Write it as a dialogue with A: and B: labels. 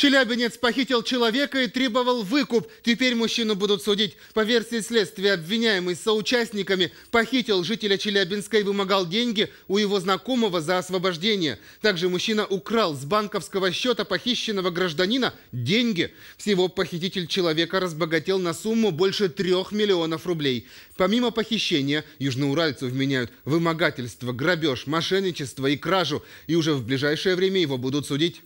A: Челябинец похитил человека и требовал выкуп. Теперь мужчину будут судить. По версии следствия, обвиняемый с соучастниками похитил жителя Челябинска и вымогал деньги у его знакомого за освобождение. Также мужчина украл с банковского счета похищенного гражданина деньги. Всего похититель человека разбогател на сумму больше трех миллионов рублей. Помимо похищения, южноуральцу вменяют вымогательство, грабеж, мошенничество и кражу. И уже в ближайшее время его будут судить.